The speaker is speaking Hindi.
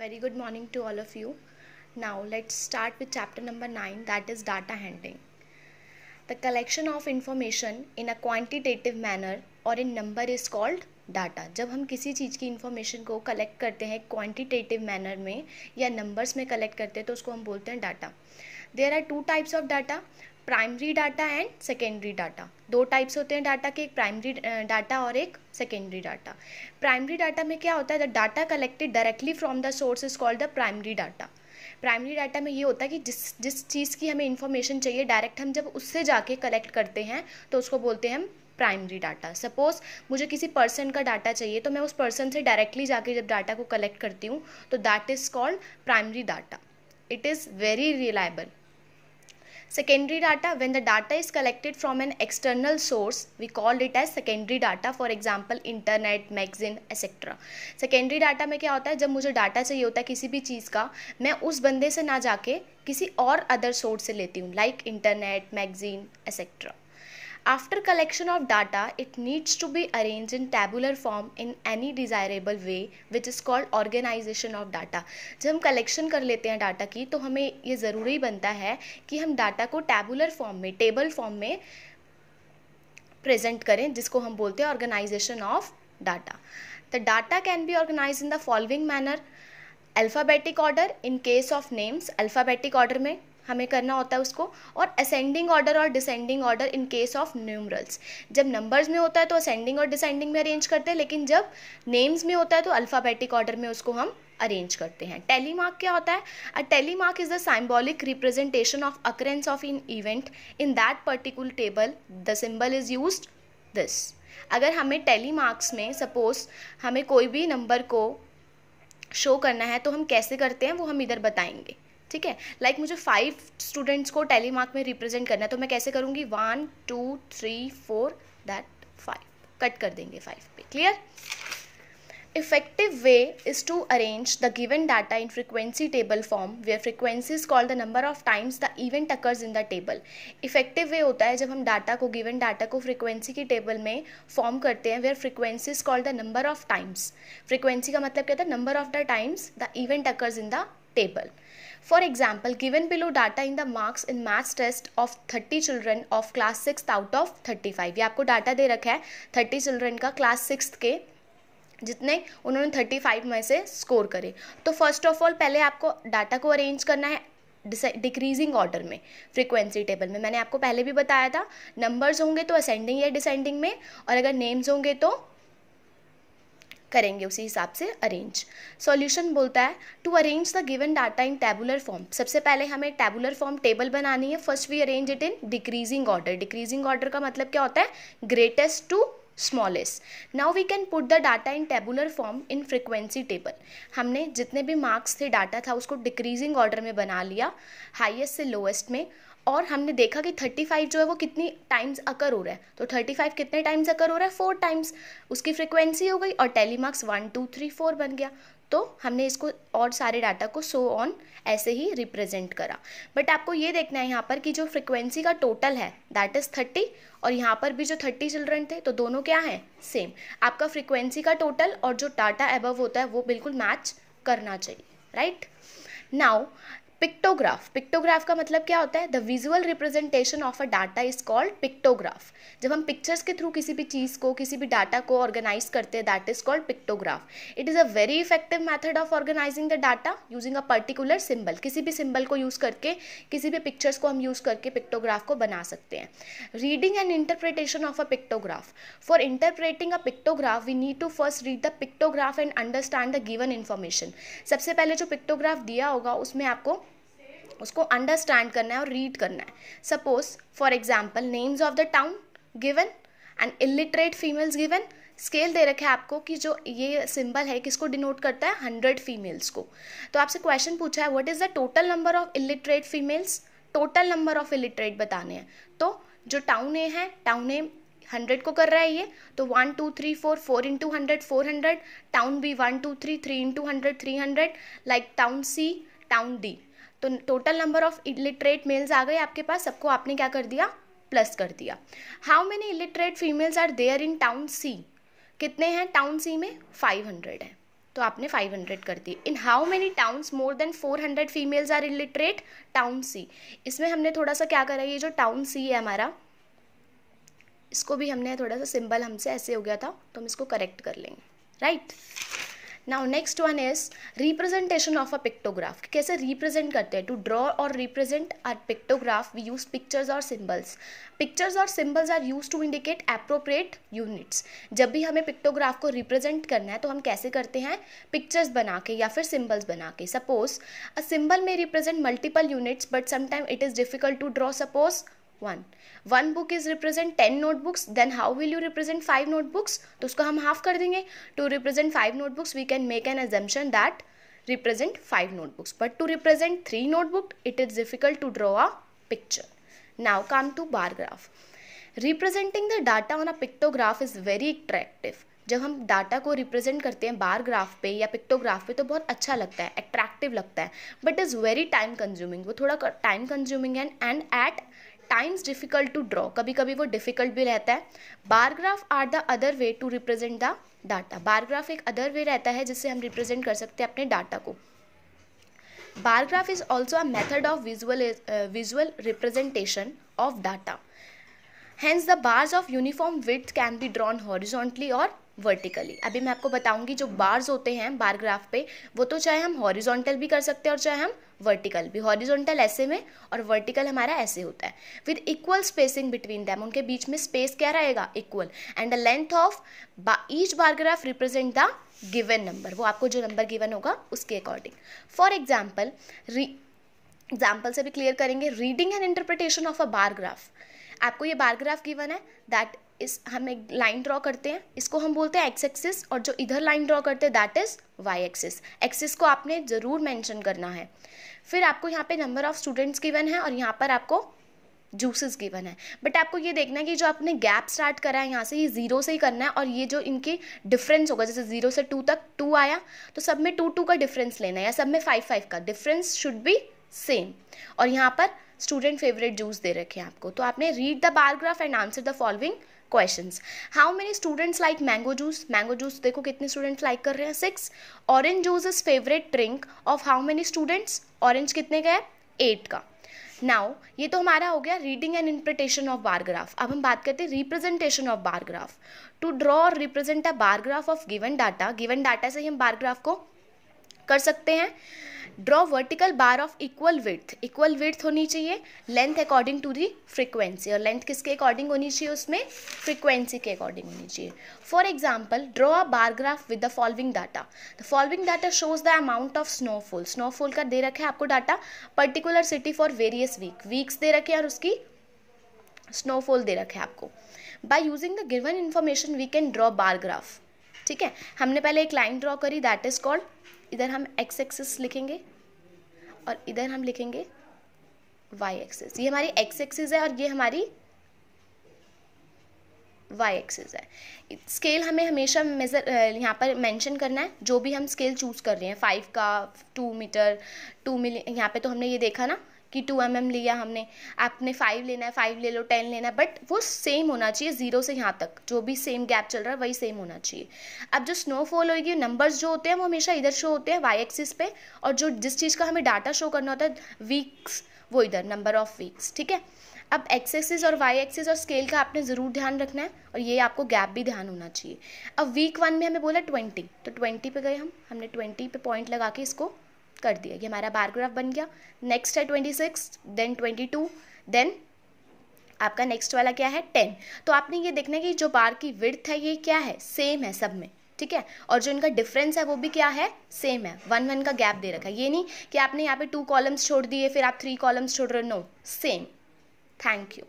very good morning to all of you. Now let's start with chapter number 9 that is data handling. The collection of information in a quantitative manner or in number is called data जब हम किसी चीज़ की इन्फॉर्मेशन को कलेक्ट करते हैं क्वांटिटेटिव मैनर में या नंबर्स में कलेक्ट करते हैं तो उसको हम बोलते हैं data there are two types of data primary data and secondary data दो टाइप्स होते हैं डाटा के एक प्राइमरी डाटा और एक सेकेंडरी डाटा प्राइमरी डाटा में क्या होता है the data collected directly from the source is called the primary data primary data में ये होता है कि जिस जिस चीज़ की हमें इन्फॉर्मेशन चाहिए डायरेक्ट हम जब उससे जाके कलेक्ट करते हैं तो उसको बोलते हैं हम प्राइमरी डाटा सपोज़ मुझे किसी पर्सन का डाटा चाहिए तो मैं उस पर्सन से डायरेक्टली जाके जब डाटा को कलेक्ट करती हूँ तो that is called primary data it is very reliable secondary data when the data is collected from an external source we call it as secondary data for example internet magazine etc secondary data में क्या होता है जब मुझे data चाहिए होता है किसी भी चीज़ का मैं उस बंदे से ना जाके किसी और अदर सोर्स से लेती हूँ like internet magazine etcetera After collection of data, it needs to be arranged in tabular form in any desirable way, which is called organization of data. जब हम collection कर लेते हैं data की तो हमें ये ज़रूरी बनता है कि हम data को tabular form में table form में present करें जिसको हम बोलते हैं organization of data. The data can be organized in the following manner. alphabetic order in case of names alphabetic order में हमें करना होता है उसको और असेंडिंग ऑर्डर और descending order in case of numerals जब नंबर्स में होता है तो असेंडिंग और डिसेंडिंग में अरेंज करते हैं लेकिन जब नेम्स में होता है तो अल्फ़ाबेटिक ऑर्डर में उसको हम अरेंज करते हैं टेली मार्क क्या होता है a tally mark is the symbolic representation of occurrence of an event in that particular table the symbol is use this अगर हमें टेली मार्क्स में सपोज हमें कोई भी नंबर को शो करना है तो हम कैसे करते हैं वो हम इधर बताएंगे ठीक है लाइक मुझे फाइव स्टूडेंट्स को टैली मार्क में रिप्रेजेंट करना है तो मैं कैसे करूँगी one two three four that five cut कर देंगे फाइव पे clear effective way is to arrange the given data in frequency table form way frequency is called the number of times the event occurs in the table effective way होता है जब हम डाटा को गिवन डाटा को फ्रिक्वेंसी की टेबल में फॉर्म करते हैं way frequency is called the number of times frequency का मतलब क्या था number of the times the event occurs in the table For example, given below data in the marks in maths test of 30 children of class six out of 35 ये आपको डाटा दे रखा है 30 children का class सिक्स के जितने उन्होंने 35 में से स्कोर करे तो फर्स्ट ऑफ ऑल पहले आपको डाटा को अरेंज करना है डिक्रीजिंग ऑर्डर में फ्रीक्वेंसी टेबल में मैंने आपको पहले भी बताया था नंबर्स होंगे तो असेंडिंग या डिसेंडिंग में और अगर नेम्स होंगे तो करेंगे उसी हिसाब से अरेंज सॉल्यूशन बोलता है to arrange the given data in tabular form सबसे पहले हमें टेबुलर फॉर्म टेबल बनानी है first we arrange it in decreasing order decreasing order का मतलब क्या होता है greatest to smallest now we can put the data in tabular form in frequency table हमने जितने भी मार्क्स थे डाटा था उसको डिक्रीजिंग ऑर्डर में बना लिया हाइएस्ट से लोएस्ट में और हमने देखा कि थर्टी फाइव जो है वो कितनी टाइम्स अकर हो रहा है तो थर्टी फाइव कितने टाइम्स अकर हो रहा है फोर टाइम्स उसकी फ्रिक्वेंसी हो गई और tally marks one two three four बन गया तो हमने इसको और सारे डाटा को सो ऑन ऐसे ही रिप्रेजेंट करा बट आपको ये देखना है यहाँ पर कि जो फ्रिक्वेंसी का टोटल है दैट इज़ थर्टी और यहाँ पर भी जो थर्टी चिल्ड्रन थे तो दोनों क्या हैं सेम आपका फ्रिक्वेंसी का टोटल और जो डाटा एबव होता है वो बिल्कुल मैच करना चाहिए राइट नाउ पिक्टोग्राफ पिक्टोग्राफ का मतलब क्या होता है the visual representation of a data is called pictograph जब हम पिक्चर्स के थ्रू किसी भी चीज़ को किसी भी डाटा को ऑर्गेनाइज करते हैं that is called pictograph it is a very effective method of organising the data using a particular symbol किसी भी सिंबल को यूज़ करके किसी भी पिक्चर्स को हम यूज़ करके पिक्टोग्राफ को बना सकते हैं reading and interpretation of a pictograph for interpreting a pictograph we need to first read the pictograph and understand the given information सबसे पहले जो पिक्टोग्राफ दिया होगा उसमें आपको उसको अंडरस्टैंड करना है और रीड करना है suppose for example names of the town given and illiterate females given scale दे रखे आपको कि जो ये सिंबल है किसको डिनोट करता है हंड्रेड फीमेल्स को तो आपसे क्वेश्चन पूछा है what is the total number of illiterate females total number of illiterate बताने हैं तो जो टाउन ए है टाउन ए हंड्रेड को कर रहा है ये तो one two three four four into hundred four hundred town B one two three three into hundred three hundred like town C town D तो total number of illiterate males आ गए आपके पास सबको आपने क्या कर दिया प्लस कर दिया how many illiterate females are there in town C कितने हैं टाउन सी में फाइव हंड्रेड है तो आपने फाइव हंड्रेड कर दिए in how many towns more than four hundred females are illiterate town C इसमें हमने थोड़ा सा क्या करा ये जो टाउन सी है हमारा इसको भी हमने थोड़ा सा सिंबल हमसे ऐसे हो गया था तो हम इसको करेक्ट कर लेंगे right right? Now next one is representation of a pictograph कैसे रिप्रेजेंट करते हैं टू ड्रॉ और represent are pictograph we use pictures और सिम्बल्स पिक्चर्स और symbols are use to indicate appropriate units जब भी हमें पिक्टोग्राफ को रिप्रेजेंट करना है तो हम कैसे करते हैं पिक्चर्स बना के या फिर सिम्बल्स बना के सपोज अ सिम्बल में represent multiple units but sometime it is difficult to draw suppose one one book is represent ten notebooks then how will you represent five notebooks तो उसको हम हाफ कर देंगे to represent five notebooks we can make an एजम्पन that represent five notebooks but to represent three notebook it is difficult to draw a picture now come to bar graph representing the data on a pictograph is very attractive जब हम डाटा को रिप्रेजेंट करते हैं बार ग्राफ पे या पिक्टोग्राफ पे तो बहुत अच्छा लगता है अट्रैक्टिव लगता है but is very time consuming वो थोड़ा time consuming and and at times difficult to draw कभी कभी वो डिफिकल्ट भी रहता है bar graph are the other way to represent the data bar graph एक अदर वे रहता है जिससे हम रिप्रेजेंट कर सकते हैं अपने डाटा को bar graph is also a method of visual visual representation of data hence the bars of uniform width can be drawn horizontally or vertically अभी मैं आपको बताऊंगी जो बार्स होते हैं बार ग्राफ पे वो तो चाहे हम हॉरिजॉन्टल भी कर सकते हैं और चाहे हम वर्टिकल भी हॉरिजॉन्टल ऐसे में और वर्टिकल हमारा ऐसे होता है with equal spacing between them उनके बीच में स्पेस क्या रहेगा equal and the length of each bar graph represent the given number वो आपको जो नंबर गिवन होगा उसके अकॉर्डिंग फॉर एग्जाम्पल एग्जाम्पल से भी क्लियर करेंगे reading and interpretation of a bar graph आपको ये बारग्राफ गिवन है दैट इस हम एक लाइन ड्रॉ करते हैं इसको हम बोलते हैं एक्स एक्सिस और जो इधर लाइन ड्रॉ करते हैं that is Y axis axis को आपने ज़रूर मेंशन करना है फिर आपको यहाँ पे नंबर ऑफ स्टूडेंट्स गिवन है और यहाँ पर आपको जूसेस गिवन है बट आपको ये देखना है कि जो आपने गैप स्टार्ट करा है यहाँ से ये जीरो से ही करना है और ये जो इनके डिफरेंस होगा जैसे जीरो से टू तक टू आया तो सब में टू टू का डिफरेंस लेना है या सब में फाइव फाइव का डिफरेंस शुड बी सेम और यहाँ पर स्टूडेंट फेवरेट जूस दे रखे हैं आपको तो आपने read the bar graph and answer the following questions how many students like mango juice mango juice देखो कितने स्टूडेंट्स लाइक कर रहे हैं six orange juice is favourite drink of how many students orange कितने का है एट का नाउ ये तो हमारा हो गया reading and interpretation of bar graph अब हम बात करते हैं representation of bar graph to draw और represent a bar graph of given data given data से ही हम बारग्राफ को कर सकते हैं draw vertical bar of equal width equal width होनी चाहिए length according to the frequency और लेंथ किसके अकॉर्डिंग होनी चाहिए उसमें फ्रिक्वेंसी के अकॉर्डिंग होनी चाहिए for example draw a bar graph with the following data the following data shows the amount of snowfall snowfall का दे रखे आपको data particular city for various week weeks दे रखे और उसकी स्नोफॉल दे रखे आपको by using the given information we can draw bar graph ठीक है हमने पहले एक लाइन ड्रॉ करी दैट इज कॉल्ड इधर हम एक्स एक्सिस लिखेंगे और इधर हम लिखेंगे वाई एक्सिस ये हमारी एक्स एक्सिस है और ये हमारी वाई एक्सिस है स्केल हमें हमेशा मेज़र यहाँ पर मेंशन करना है जो भी हम स्केल चूज़ कर रहे हैं फाइव का टू मीटर टू मिली यहाँ पे तो हमने ये देखा ना कि टू एम लिया हमने आपने फाइव लेना है फाइव ले लो टेन लेना है बट वो सेम होना चाहिए ज़ीरो से यहाँ तक जो भी सेम गैप चल रहा है वही सेम होना चाहिए अब जो स्नोफॉल होगी नंबर्स जो होते हैं वो हमेशा इधर शो होते हैं वाई एक्सिस पे और जो जिस चीज़ का हमें डाटा शो करना होता है वीक्स वो इधर नंबर ऑफ वीक्स ठीक है अब एक्स एक्सिस और वाई एक्सिस और स्केल का आपने ज़रूर ध्यान रखना है और ये आपको गैप भी ध्यान होना चाहिए अब वीक वन में हमें बोला ट्वेंटी तो ट्वेंटी पे गए हम हमने ट्वेंटी पे पॉइंट लगा के इसको कर दिया ये हमारा बारग्राफ बन गया नेक्स्ट है twenty six then twenty two then आपका नेक्स्ट वाला क्या है टेन तो आपने ये देखना कि जो बार की विर्थ है ये क्या है सेम है सब में ठीक है और जो इनका डिफरेंस है वो भी क्या है सेम है वन वन का गैप दे रखा है ये नहीं कि आपने यहाँ पे टू कॉलम्स छोड़ दिए फिर आप थ्री कॉलम्स छोड़ रहे हो नो सेम थैंक यू